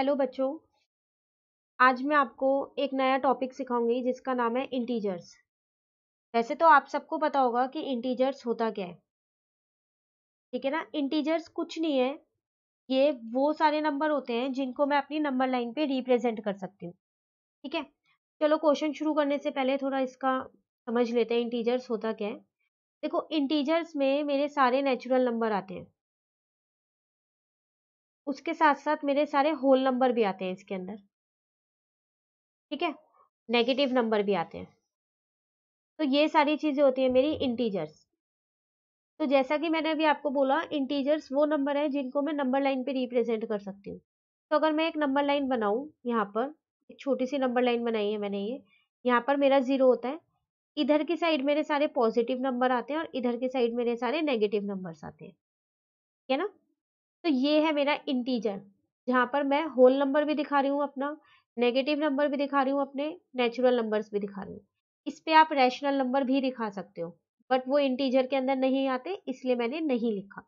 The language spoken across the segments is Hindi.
हेलो बच्चों आज मैं आपको एक नया टॉपिक सिखाऊंगी जिसका नाम है इंटीजर्स वैसे तो आप सबको पता होगा कि इंटीजर्स होता क्या है ठीक है ना इंटीजर्स कुछ नहीं है ये वो सारे नंबर होते हैं जिनको मैं अपनी नंबर लाइन पे रिप्रेजेंट कर सकती हूँ ठीक है चलो क्वेश्चन शुरू करने से पहले थोड़ा इसका समझ लेते हैं इंटीजर्स होता क्या है देखो इंटीजर्स में मेरे सारे नेचुरल नंबर आते हैं उसके साथ साथ मेरे सारे होल नंबर भी आते हैं इसके अंदर ठीक है नेगेटिव नंबर भी आते हैं तो ये सारी चीज़ें होती है मेरी इंटीजर्स तो जैसा कि मैंने अभी आपको बोला इंटीजर्स वो नंबर है जिनको मैं नंबर लाइन पे रिप्रेजेंट कर सकती हूँ तो अगर मैं एक नंबर लाइन बनाऊँ यहाँ पर एक छोटी सी नंबर लाइन बनाई है मैंने ये यहाँ पर मेरा ज़ीरो होता है इधर की साइड मेरे सारे पॉजिटिव नंबर आते हैं और इधर की साइड मेरे सारे नेगेटिव नंबर्स आते हैं ठीक है ना तो ये है मेरा इंटीजर जहाँ पर मैं होल नंबर भी दिखा रही हूँ अपना नेगेटिव नंबर भी दिखा रही हूँ अपने नेचुरल नंबर्स भी दिखा रही हूँ इस पर आप रैशनल नंबर भी दिखा सकते हो बट वो इंटीजर के अंदर नहीं आते इसलिए मैंने नहीं लिखा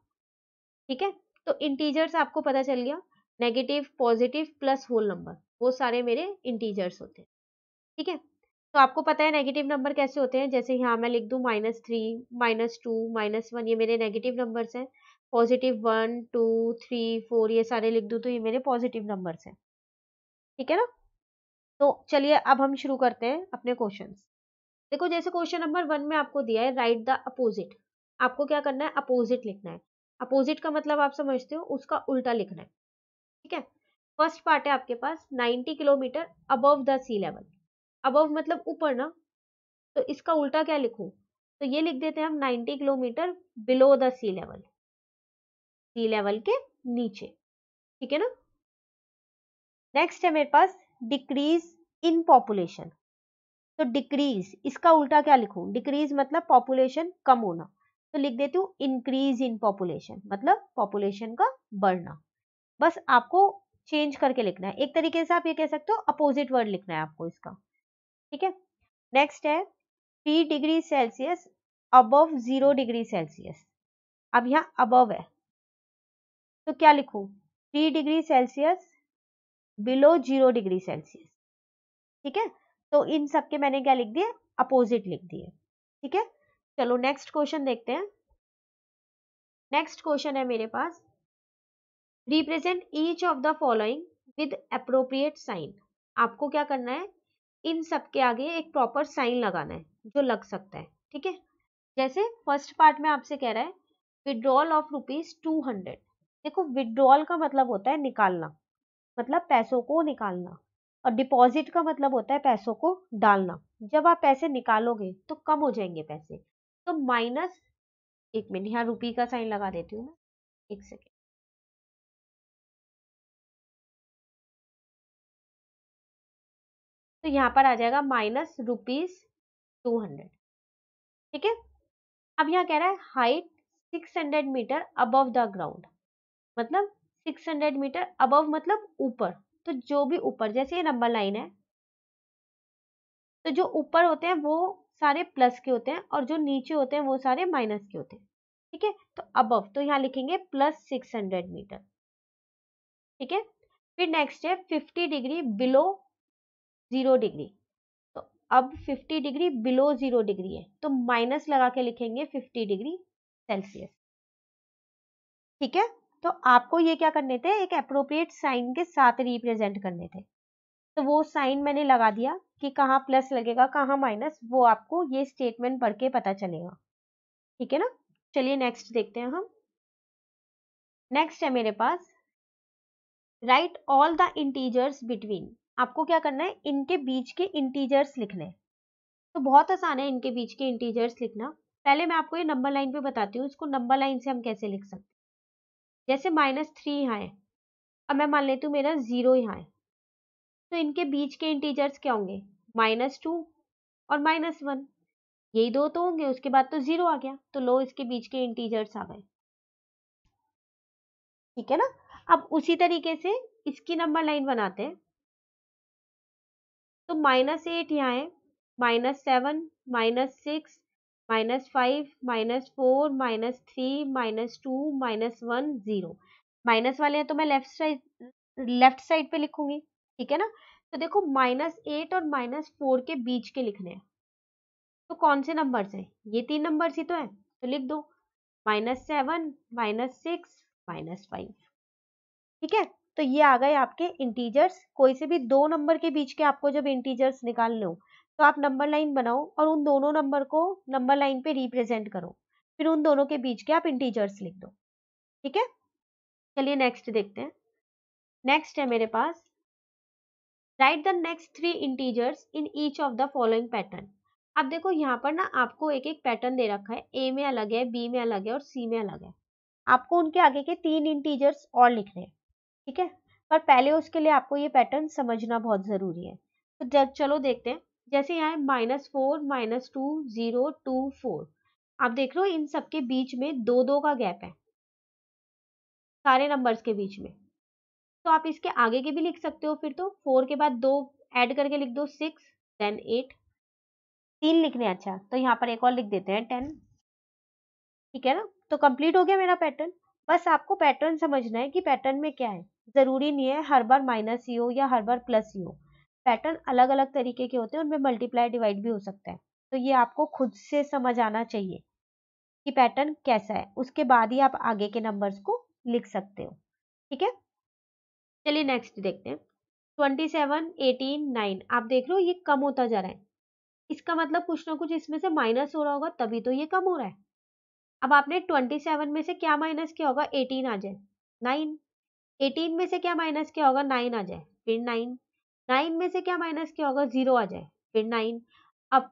ठीक है तो इंटीजर्स आपको पता चल गया negative positive plus whole number वो सारे मेरे इंटीजर्स होते हैं ठीक है तो आपको पता है नेगेटिव नंबर कैसे होते हैं जैसे यहाँ मैं लिख दूँ minus three minus two minus one ये मेरे नेगेटिव नंबर्स हैं positive one two three four ये सारे लिख दू तो ये मेरे पॉजिटिव नंबर्स हैं ठीक है ना तो चलिए अब हम शुरू करते हैं अपने क्वेश्चन देखो जैसे क्वेश्चन नंबर वन में आपको दिया है राइट द अपोजिट आपको क्या करना है अपोजिट लिखना है अपोजिट का मतलब आप समझते हो उसका उल्टा लिखना है ठीक है फर्स्ट पार्ट है आपके पास 90 kilometre above the sea level above मतलब ऊपर ना तो इसका उल्टा क्या लिखूं तो ये लिख देते हैं हम 90 kilometre below the sea level sea level के नीचे ठीक है ना नेक्स्ट है मेरे पास डिक्रीज इन पॉपुलेशन तो डिक्रीज इसका उल्टा क्या लिखूं डिक्रीज मतलब पॉपुलेशन कम होना तो लिख देती हूँ इंक्रीज इन पॉपुलेशन मतलब पॉपुलेशन का बढ़ना बस आपको चेंज करके लिखना है एक तरीके से आप ये कह सकते हो अपोजिट वर्ड लिखना है आपको इसका ठीक है नेक्स्ट है three degree celsius above zero degree celsius अब यहाँ अबव है तो क्या लिखूँ three degree celsius below zero degree celsius ठीक है तो इन सब के मैंने क्या लिख दिए अपोजिट लिख दिए ठीक है चलो नेक्स्ट क्वेश्चन देखते हैं नेक्स्ट क्वेश्चन है मेरे पास represent each of the following with appropriate sign आपको क्या करना है इन सब के आगे एक प्रॉपर साइन लगाना है जो लग सकता है ठीक है जैसे फर्स्ट पार्ट में आपसे कह रहा है withdrawal of rupees two hundred देखो विड्रॉल का मतलब होता है निकालना मतलब पैसों को निकालना और डिपॉजिट का मतलब होता है पैसों को डालना जब आप पैसे निकालोगे तो कम हो जाएंगे पैसे तो माइनस एक मिनट यहाँ रुपी का साइन लगा देती हूँ मैं एक सेकेंड तो यहाँ पर आ जाएगा माइनस रुपीज टू हंड्रेड ठीक है अब यहाँ कह रहा है height six hundred metre above the ground मतलब 600 मीटर अबव मतलब ऊपर तो जो भी ऊपर जैसे ये नंबर लाइन है तो जो ऊपर होते हैं वो सारे प्लस के होते हैं और जो नीचे होते हैं वो सारे माइनस के होते हैं ठीक है तो अबव तो यहाँ लिखेंगे प्लस सिक्स हंड्रेड मीटर ठीक है फिर नेक्स्ट है fifty degree below zero degree तो अब fifty degree below zero degree है तो माइनस लगा के लिखेंगे फिफ्टी डिग्री सेल्सियस ठीक है तो आपको ये क्या करने थे एक अप्रोप्रिएट साइन के साथ रिप्रेजेंट करने थे तो वो साइन मैंने लगा दिया कि कहाँ प्लस लगेगा कहाँ माइनस वो आपको ये स्टेटमेंट पढ़ के पता चलेगा ठीक है ना चलिए नेक्स्ट देखते हैं हम नेक्स्ट है मेरे पास write all the integers between आपको क्या करना है इनके बीच के इंटीजर्स लिखने तो बहुत आसान है इनके बीच के इंटीजर्स लिखना पहले मैं आपको ये नंबर लाइन पे बताती हूँ इसको नंबर लाइन से हम कैसे लिख सकते जैसे माइनस थ्री यहाँ है अब मैं मान लेती हूँ मेरा ज़ीरो यहाँ है तो इनके बीच के इंटीजर्स क्या होंगे माइनस टू और माइनस वन यही दो तो होंगे उसके बाद तो ज़ीरो आ गया तो लो इसके बीच के इंटीजर्स आ गए ठीक है ना अब उसी तरीके से इसकी नंबर लाइन बनाते हैं तो माइनस एट यहाँ है minus seven minus six minus five minus four minus three minus two minus one zero minus वाले हैं तो मैं लेफ्ट साइड लेफ्ट साइड पे लिखूंगी ठीक है ना तो देखो माइनस एट और माइनस फोर के बीच के लिखने हैं तो कौन से नंबर है ये तीन नंबर ही तो है तो लिख दो minus seven minus six minus five ठीक है तो ये आ गए आपके इंटीजर्स कोई से भी दो नंबर के बीच के आपको जब इंटीजर्स निकालने हो तो आप नंबर लाइन बनाओ और उन दोनों नंबर को नंबर लाइन पे रिप्रेजेंट करो फिर उन दोनों के बीच के आप इंटीजर्स लिख दो ठीक है चलिए नेक्स्ट देखते हैं नेक्स्ट है मेरे पास write the next three integers in each of the following pattern अब देखो यहाँ पर ना आपको एक एक पैटर्न दे रखा है ए में अलग है बी में अलग है और सी में अलग है आपको उनके आगे के तीन इंटीजर्स और लिखने हैं ठीक है पर पहले उसके लिए आपको ये पैटर्न समझना बहुत ज़रूरी है तो जब चलो देखते हैं जैसे यहाँ minus four minus two zero two four आप देख लो इन सबके बीच में दो दो का गैप है सारे नंबर्स के बीच में तो आप इसके आगे के भी लिख सकते हो फिर तो फोर के बाद दो ऐड करके लिख दो सिक्स देन एट तीन लिखने अच्छा तो यहाँ पर एक और लिख देते हैं टेन ठीक है ना तो कंप्लीट हो गया मेरा पैटर्न बस आपको पैटर्न समझना है कि पैटर्न में क्या है ज़रूरी नहीं है हर बार माइनस ही हो या हर बार प्लस ही हो पैटर्न अलग अलग तरीके के होते हैं उनमें मल्टीप्लाई डिवाइड भी हो सकता है तो ये आपको खुद से समझ आना चाहिए कि पैटर्न कैसा है उसके बाद ही आप आगे के नंबर्स को लिख सकते हो ठीक है चलिए नेक्स्ट देखते हैं ट्वेंटी सेवन एटीन नाइन आप देख रहे हो ये कम होता जा रहा है इसका मतलब कुछ ना कुछ इसमें से माइनस हो रहा होगा तभी तो ये कम हो रहा है अब आपने ट्वेंटी सेवन में से क्या माइनस किया होगा एटीन आ जाए नाइन एटीन में से क्या माइनस किया होगा नाइन आ जाए फिर नाइन नाइन में से क्या माइनस क्या होगा जीरो आ जाए फिर नाइन अब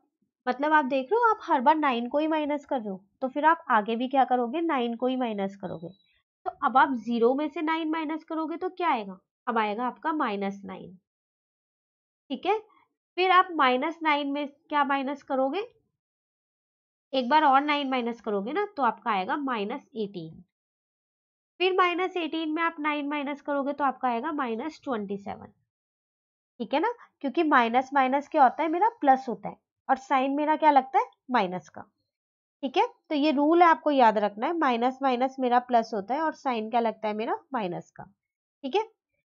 मतलब आप देख रहे हो आप हर बार नाइन को ही माइनस कर रहे हो तो फिर आप आगे भी क्या करोगे नाइन को ही माइनस करोगे तो अब आप जीरो में से नाइन माइनस करोगे तो क्या आएगा अब आएगा आपका माइनस नाइन ठीक है फिर आप माइनस नाइन में क्या माइनस करोगे एक बार और नाइन माइनस करोगे ना तो आपका आएगा माइनस एटीन फिर माइनस एटीन में आप नाइन माइनस करोगे तो आपका आएगा माइनस ट्वेंटी सेवन ठीक है ना क्योंकि माइनस माइनस क्या होता है मेरा प्लस होता है और साइन मेरा क्या लगता है माइनस का ठीक है तो ये रूल है आपको याद रखना है माइनस माइनस मेरा प्लस होता है और साइन क्या लगता है मेरा माइनस का ठीक है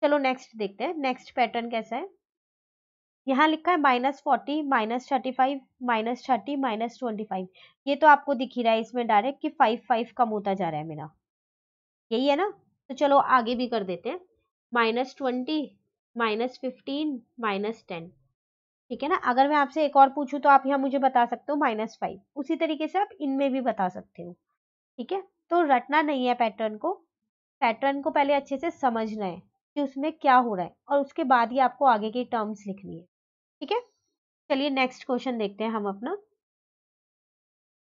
चलो नेक्स्ट देखते हैं नेक्स्ट पैटर्न कैसा है यहाँ लिखा है minus forty minus thirty five minus thirty minus twenty five ये तो आपको दिख ही रहा है इसमें डायरेक्ट कि फाइव फाइव कम होता जा रहा है मेरा यही है ना तो चलो आगे भी कर देते हैं minus twenty minus fifteen minus ten ठीक है ना अगर मैं आपसे एक और पूछूं तो आप यहाँ मुझे बता सकते हो माइनस फाइव उसी तरीके से आप इनमें भी बता सकते हो ठीक है तो रटना नहीं है पैटर्न को पैटर्न को पहले अच्छे से समझना है कि उसमें क्या हो रहा है और उसके बाद ही आपको आगे की टर्म्स लिखनी है ठीक है चलिए नेक्स्ट क्वेश्चन देखते हैं हम अपना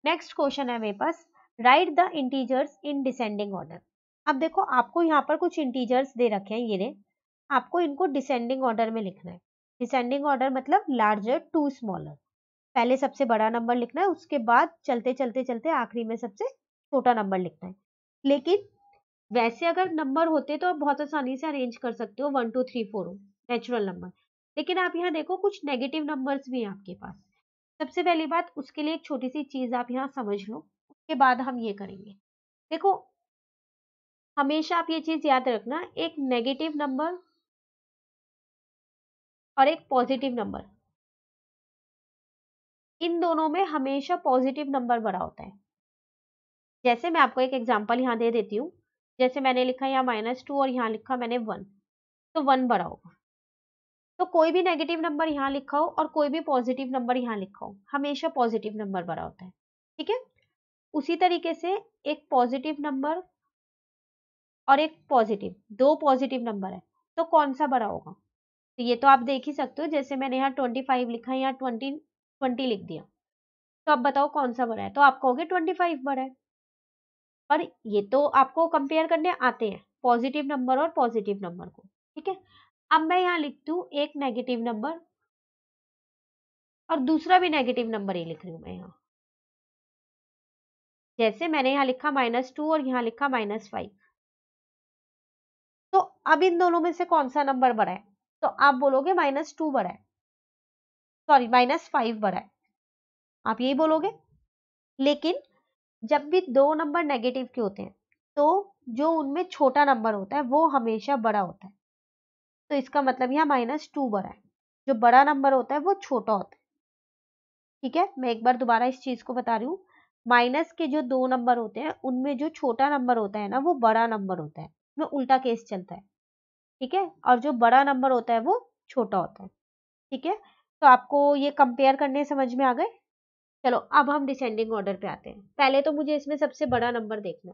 नेक्स्ट क्वेश्चन है मेरे पास write the integers in descending order अब देखो आपको यहाँ पर कुछ इंटीजर्स दे रखे हैं ये आपको इनको डिसेंडिंग ऑर्डर में लिखना है डिसेंडिंग ऑर्डर मतलब लार्जर टू स्मॉलर पहले सबसे बड़ा नंबर लिखना है उसके बाद चलते चलते चलते आखिरी में सबसे छोटा नंबर लिखना है लेकिन वैसे अगर नंबर होते तो आप बहुत आसानी से अरेंज कर सकते हो one two three four natural number लेकिन आप यहाँ देखो कुछ नेगेटिव नंबर्स भी हैं आपके पास सबसे पहली बात उसके लिए एक छोटी सी चीज़ आप यहाँ समझ लो उसके बाद हम ये करेंगे देखो हमेशा आप ये चीज़ याद रखना एक नेगेटिव नंबर और एक पॉजिटिव नंबर इन दोनों में हमेशा पॉजिटिव नंबर बड़ा होता है जैसे मैं आपको एक एग्जाम्पल यहाँ दे देती हूँ जैसे मैंने लिखा यहाँ माइनस टू और यहाँ लिखा मैंने वन तो वन बड़ा होगा तो कोई भी नेगेटिव नंबर यहाँ लिखा हो और कोई भी पॉजिटिव नंबर यहाँ लिखा हो हमेशा पॉजिटिव नंबर बड़ा होता है ठीक है उसी तरीके से एक पॉजिटिव नंबर और एक पॉजिटिव दो पॉजिटिव नंबर है तो कौन सा बड़ा होगा तो ये तो आप देख ही सकते हो जैसे मैंने यहाँ ट्वेंटी फाइव लिखा है यहाँ ट्वेंटी ट्वेंटी लिख दिया तो आप बताओ कौन सा बड़ा है तो आप कहोगे ट्वेंटी फाइव बड़ा है पर ये तो आपको कंपेयर करने आते हैं पॉजिटिव नंबर और पॉजिटिव नंबर को ठीक है अब मैं यहाँ लिखती हूँ एक नेगेटिव नंबर और दूसरा भी नेगेटिव नंबर ही लिख रही हूँ मैं यहाँ जैसे मैंने यहाँ लिखा माइनस टू और यहाँ लिखा माइनस फाइव तो अब इन दोनों में से कौन सा नंबर बड़ा है तो आप बोलोगे माइनस टू बड़ा है सॉरी माइनस फाइव बड़ा आप यही बोलोगे लेकिन जब भी दो नंबर नेगेटिव के होते हैं तो जो उनमें छोटा नंबर होता है वो हमेशा बड़ा होता है तो इसका मतलब यहाँ माइनस टू बड़ा है जो बड़ा नंबर होता है वो छोटा होता है ठीक है मैं एक बार दोबारा इस चीज़ को बता रही हूँ माइनस के जो दो नंबर होते हैं उनमें जो छोटा नंबर होता है ना वो बड़ा नंबर होता है उसमें उल्टा केस चलता है ठीक है और जो बड़ा नंबर होता है वो छोटा होता है ठीक है तो आपको ये कंपेयर करने समझ में आ गए चलो अब हम डिसेंडिंग ऑर्डर पे आते हैं पहले तो मुझे इसमें सबसे बड़ा नंबर देखना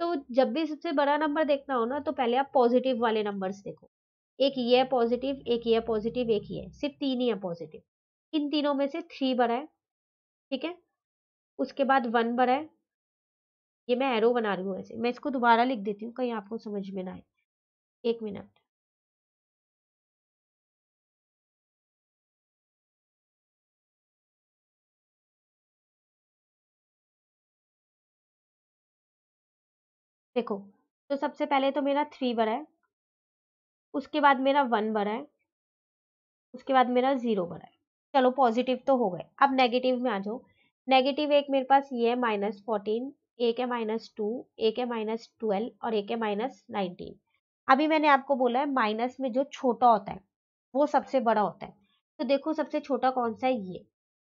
तो जब भी सबसे बड़ा नंबर देखना हो ना तो पहले आप पॉजिटिव वाले नंबर्स देखो एक ये पॉजिटिव एक ये पॉजिटिव एक ये सिर्फ तीन ही है पॉजिटिव इन तीनों में से थ्री बड़ा है ठीक है उसके बाद वन बड़ा है ये मैं एरो बना रही हूँ ऐसे मैं इसको दोबारा लिख देती हूँ कहीं आपको समझ में ना आए एक मिनट देखो तो सबसे पहले तो मेरा थ्री बढ़ा है उसके बाद मेरा वन बढ़ा है उसके बाद मेरा ज़ीरो बढ़ा है चलो पॉजिटिव तो हो गए अब नेगेटिव में आ जाओ नेगेटिव एक मेरे पास ये है माइनस फोर्टीन एक है माइनस टू एक है माइनस ट्वेल्व और एक है माइनस नाइनटीन अभी मैंने आपको बोला है माइनस में जो छोटा होता है वो सबसे बड़ा होता है तो देखो सबसे छोटा कौन सा है ये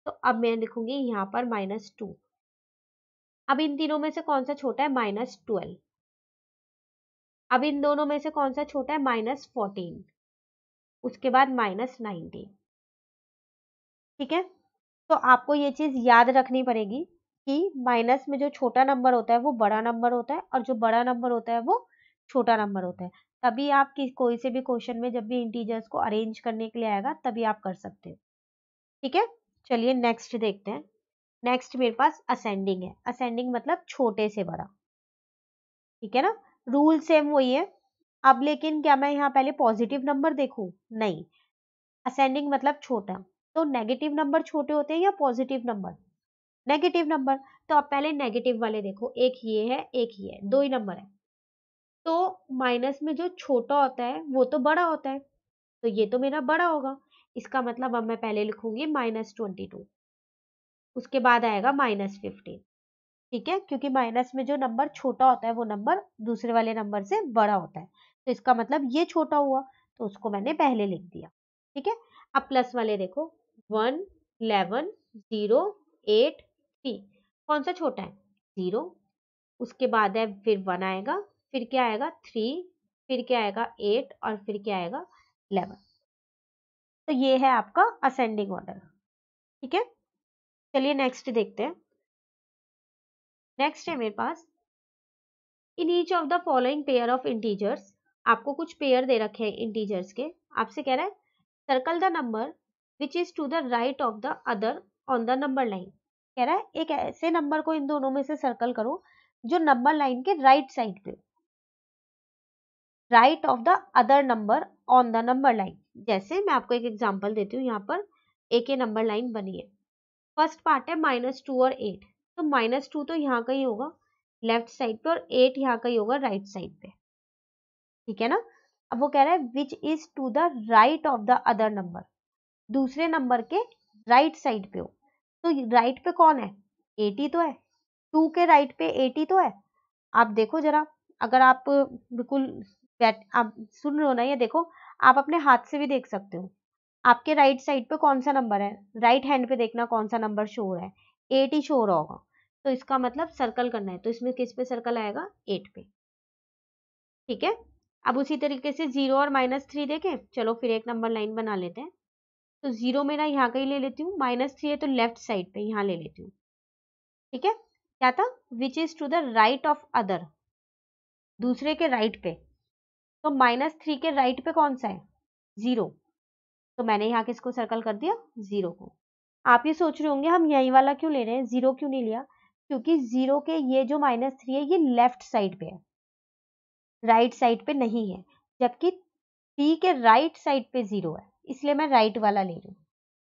तो अब मैं लिखूंगी यहाँ पर माइनस टू अब इन तीनों में से कौन सा छोटा है माइनस ट्वेल्व अब इन दोनों में से कौन सा छोटा है माइनस फोर्टीन उसके बाद माइनस नाइनटीन ठीक है तो आपको ये चीज़ याद रखनी पड़ेगी कि माइनस में जो छोटा नंबर होता है वो बड़ा नंबर होता है और जो बड़ा नंबर होता है वो छोटा नंबर होता है तभी आप किस कोई से भी क्वेश्चन में जब भी इंटीजर्स को अरेंज करने के लिए आएगा तभी आप कर सकते हो ठीक है चलिए नेक्स्ट देखते हैं नेक्स्ट मेरे पास असेंडिंग है असेंडिंग मतलब छोटे से बड़ा ठीक है ना रूल सेम वही है अब लेकिन क्या मैं यहाँ पहले पॉजिटिव नंबर देखूँ नहीं असेंडिंग मतलब छोटा तो नेगेटिव नंबर छोटे होते हैं या पॉजिटिव नंबर नेगेटिव नंबर तो आप पहले नेगेटिव वाले देखो एक ये है एक ये है दो ही नंबर है तो माइनस में जो छोटा होता है वो तो बड़ा होता है तो ये तो मेरा बड़ा होगा इसका मतलब अब मैं पहले लिखूंगी माइनस ट्वेंटी टू उसके बाद आएगा माइनस फिफ्टीन ठीक है क्योंकि माइनस में जो नंबर छोटा होता है वो नंबर दूसरे वाले नंबर से बड़ा होता है तो इसका मतलब ये छोटा हुआ तो उसको मैंने पहले लिख दिया ठीक है अब प्लस वाले देखो one eleven zero eight three कौन सा छोटा है जीरो उसके बाद है फिर वन आएगा फिर क्या आएगा थ्री फिर क्या आएगा एट और फिर क्या आएगा इलेवन तो ये है आपका असेंडिंग ऑर्डर ठीक है चलिए नेक्स्ट देखते हैं नेक्स्ट है मेरे पास in each of the following pair of integers आपको कुछ पेयर दे रखे हैं इंटीजर्स के आपसे कह रहा है circle the number which is to the right of the other on the number line कह रहा है एक ऐसे नंबर को इन दोनों में से सर्कल करो जो नंबर लाइन के राइट साइड पे right of the other number on the number line जैसे मैं आपको एक एग्जांपल देती हूँ यहाँ पर एक ए नंबर लाइन बनी है फर्स्ट पार्ट है माइनस टू और एट तो माइनस टू तो यहाँ का ही होगा लेफ्ट साइड पे और एट यहाँ का ही होगा राइट साइड पे ठीक है ना अब वो कह रहा है which is to the right of the other number दूसरे नंबर के राइट right साइड पे हो तो राइट पे कौन है एटी तो है टू के राइट right पे एटी तो है आप देखो जरा अगर आप बिल्कुल आप सुन रहे हो ना ये देखो आप अपने हाथ से भी देख सकते हो आपके राइट right साइड पे कौन सा नंबर है राइट हैंड पे देखना कौन सा नंबर शो रहा है एटी शो रहा होगा तो इसका मतलब सर्कल करना है तो इसमें किस पे सर्कल आएगा एट पे ठीक है अब उसी तरीके से जीरो और माइनस थ्री देखें चलो फिर एक नंबर लाइन बना लेते हैं तो जीरो मेरा यहाँ का ही ले लेती हूँ माइनस थ्री है तो लेफ्ट साइड पे यहाँ ले लेती हूँ ठीक है क्या था which is to the right of other दूसरे के राइट right पे तो माइनस थ्री के राइट right पे कौन सा है जीरो तो मैंने यहाँ किसको सर्कल कर दिया जीरो को आप ये सोच रहे होंगे हम यही वाला क्यों ले रहे हैं जीरो क्यों नहीं लिया क्योंकि जीरो के ये जो माइनस थ्री है ये लेफ्ट साइड पे है राइट साइड पे नहीं है जबकि थ्री के राइट साइड पे जीरो है इसलिए मैं राइट वाला ले रही हूँ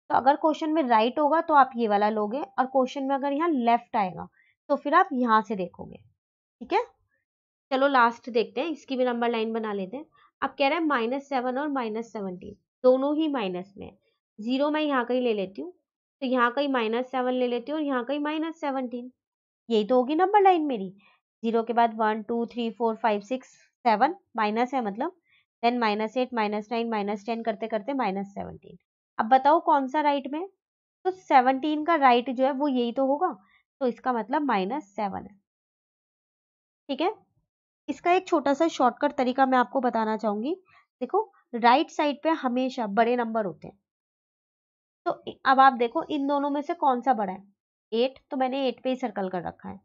तो अगर क्वेश्चन में राइट होगा तो आप ये वाला लोगे और क्वेश्चन में अगर यहाँ लेफ्ट आएगा तो फिर आप यहाँ से देखोगे ठीक है चलो लास्ट देखते हैं इसकी भी नंबर लाइन बना लेते हैं आप कह रहे हैं माइनस सेवन और माइनस सेवनटीन दोनों ही माइनस में है जीरो मैं यहाँ का ही ले लेती हूँ तो यहाँ का ही माइनस सेवन ले लेती हूँ और यहाँ का ही माइनस सेवनटीन यही तो होगी नंबर लाइन मेरी जीरो के बाद one two three four five six seven minus है मतलब then minus eight minus nine minus ten करते करते माइनस सेवनटीन अब बताओ कौन सा राइट में तो सेवनटीन का राइट जो है वो यही तो होगा तो इसका मतलब माइनस सेवन है ठीक है इसका एक छोटा सा शॉर्टकट तरीका मैं आपको बताना चाहूंगी देखो राइट साइड पे हमेशा बड़े नंबर होते हैं तो अब आप देखो इन दोनों में से कौन सा बड़ा है एट तो मैंने एट पे ही सर्कल कर रखा है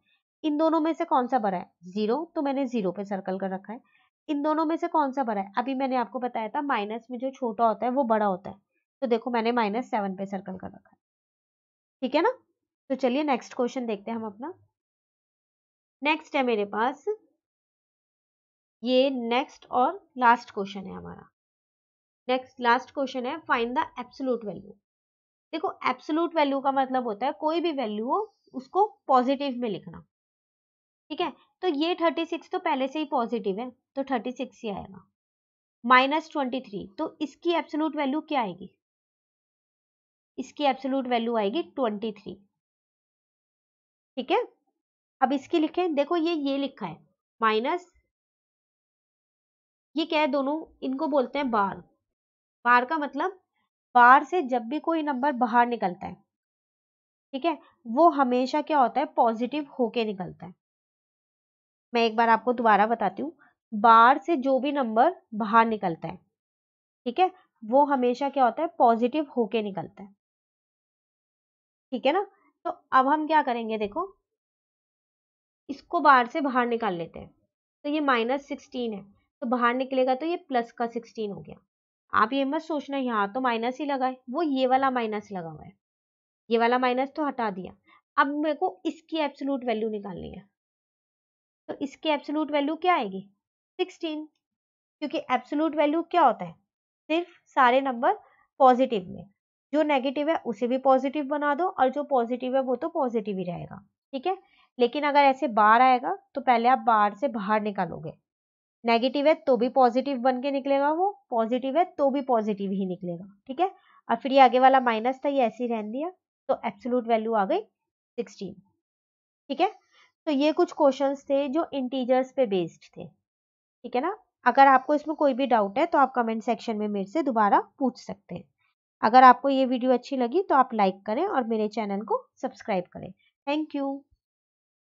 इन दोनों में से कौन सा बड़ा है जीरो तो मैंने जीरो पे सर्कल कर रखा है इन दोनों में से कौन सा बड़ा है अभी मैंने आपको बताया था माइनस में जो छोटा होता है वो बड़ा होता है तो देखो मैंने माइनस सेवन पे सर्कल कर रखा है ठीक है ना तो चलिए नेक्स्ट क्वेश्चन देखते हैं हम अपना नेक्स्ट है मेरे पास ये नेक्स्ट और लास्ट क्वेश्चन है हमारा नेक्स्ट लास्ट क्वेश्चन है फाइंड द एब्सोलूट वैल्यू देखो एब्सोलूट वैल्यू का मतलब होता है कोई भी वैल्यू हो उसको पॉजिटिव में लिखना ठीक है तो ये थर्टी सिक्स तो पहले से ही पॉजिटिव है तो थर्टी सिक्स ही आएगा माइनस ट्वेंटी थ्री तो इसकी एब्सोलूट वैल्यू क्या आएगी इसकी एब्सोलूट वैल्यू आएगी ट्वेंटी थ्री ठीक है अब इसकी लिखें देखो ये ये लिखा है माइनस ये क्या है दोनों इनको बोलते हैं बार बार का मतलब बार से जब भी कोई नंबर बाहर निकलता है ठीक है वो हमेशा क्या होता है पॉजिटिव होके निकलता है मैं एक बार आपको दोबारा बताती हूँ बार से जो भी नंबर बाहर निकलता है ठीक है वो हमेशा क्या होता है पॉजिटिव होके निकलता है ठीक है ना तो अब हम क्या करेंगे देखो इसको बाहर से बाहर निकाल लेते हैं तो ये माइनस सिक्सटीन है तो बाहर निकलेगा तो ये प्लस का सिक्सटीन हो गया आप ये मत सोचना यहाँ तो माइनस ही लगा है वो ये वाला माइनस लगा हुआ है ये वाला माइनस तो हटा दिया अब मेरे को इसकी एब्सोलूट वैल्यू निकालनी है तो इसकी एब्सोलूट वैल्यू क्या आएगी सिक्सटीन क्योंकि एब्सोलूट वैल्यू क्या होता है सिर्फ सारे नंबर पॉजिटिव में जो नेगेटिव है उसे भी पॉजिटिव बना दो और जो पॉजिटिव है वो तो पॉजिटिव ही रहेगा ठीक है लेकिन अगर ऐसे बार आएगा तो पहले आप बार से बाहर निकालोगे नेगेटिव है तो भी पॉजिटिव बन के निकलेगा वो पॉजिटिव है तो भी पॉजिटिव ही निकलेगा ठीक है अब फिर ये आगे वाला माइनस था ये ऐसे ही रहने दिया तो एब्सोलूट वैल्यू आ गई सिक्सटीन ठीक है तो ये कुछ क्वेश्चंस थे जो इंटीजर्स पे बेस्ड थे ठीक है ना अगर आपको इसमें कोई भी डाउट है तो आप कमेंट सेक्शन में मेरे से दोबारा पूछ सकते हैं अगर आपको ये वीडियो अच्छी लगी तो आप लाइक करें और मेरे चैनल को सब्सक्राइब करें थैंक यू